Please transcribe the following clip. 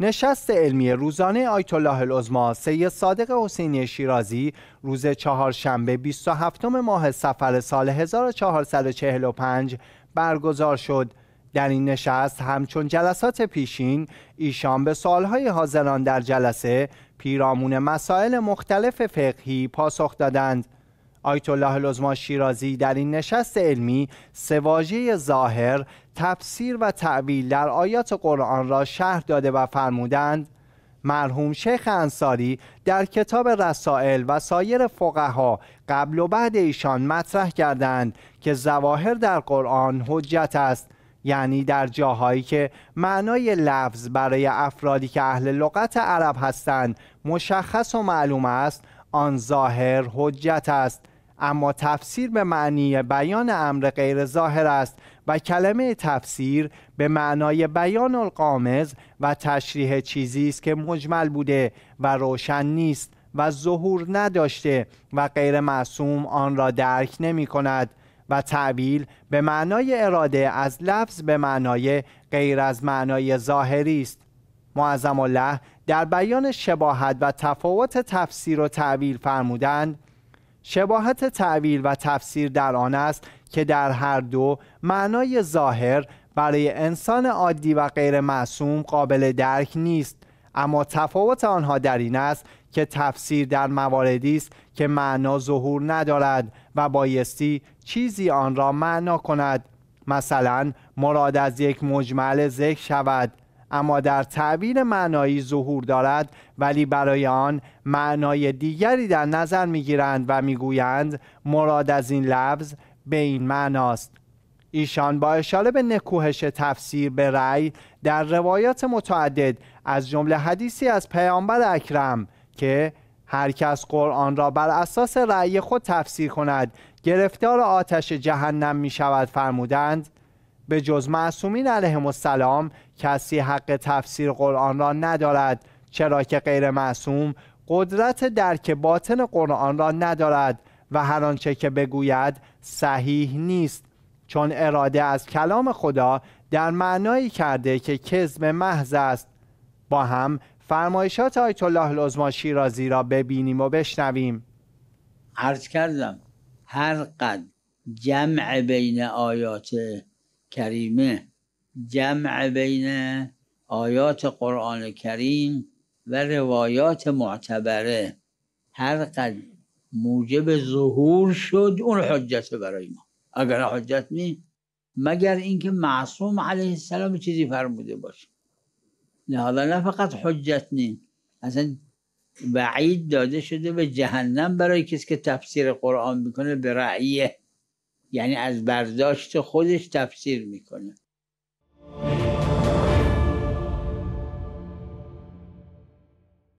نشست علمی روزانه آیت الله العظما سید صادق حسینی شیرازی روز چهارشنبه 27 ماه سفر سال 1445 برگزار شد در این نشست همچون جلسات پیشین ایشان به سالهای حاضران در جلسه پیرامون مسائل مختلف فقهی پاسخ دادند آیت الله لزما شیرازی در این نشست علمی سواژه ظاهر تفسیر و تعویل در آیات قرآن را شهر داده و فرمودند مرحوم شیخ انصاری در کتاب رسائل و سایر فقها قبل و بعد ایشان مطرح کردند که ظواهر در قرآن حجت است یعنی در جاهایی که معنای لفظ برای افرادی که اهل لغت عرب هستند مشخص و معلوم است آن ظاهر حجت است اما تفسیر به معنی بیان امر غیر ظاهر است و کلمه تفسیر به معنای بیان القامز و تشریح چیزی است که مجمل بوده و روشن نیست و ظهور نداشته و غیر معصوم آن را درک نمی کند و تعویل به معنای اراده از لفظ به معنای غیر از معنای ظاهری است معظم الله در بیان شباهت و تفاوت تفسیر و تعویل فرمودند شباهت تعویل و تفسیر در آن است که در هر دو معنای ظاهر برای انسان عادی و غیر معصوم قابل درک نیست اما تفاوت آنها در این است که تفسیر در مواردی است که معنا ظهور ندارد و بایستی چیزی آن را معنا کند مثلا مراد از یک مجمل ذکر شود اما در تعبیر معنایی ظهور دارد ولی برای آن معنای دیگری در نظر میگیرند و میگویند مراد از این لفظ به این معناست ایشان با اشاره به نکوهش تفسیر به رأی در روایات متعدد از جمله حدیثی از پیامبر اکرم که هر کس قرآن را بر اساس رأی خود تفسیر کند گرفتار آتش جهنم می شود فرمودند به جز معصومین علیهم السلام کسی حق تفسیر قرآن را ندارد چرا که غیر معصوم قدرت درک باطن قرآن را ندارد و هر آنچه که بگوید صحیح نیست چون اراده از کلام خدا در معنایی کرده که کذب محض است با هم فرمایشات آیت الله العظما شیرازی را ببینیم و بشنویم عرض کردم هر قد جمع بین آیات کریمه جمع بین آیات قرآن کریم و روایات معتبره هرقدر موجب ظهور شد اون حجت برای ما اگر حجت نی مگر اینکه معصوم علیه السلام چیزی فرموده باشه نه حالا نه فقط حجت نی اصلا بعید داده شده به جهنم برای کسی که تفسیر قرآن میکنه به رعیه یعنی از برداشت خودش تفسیر میکنه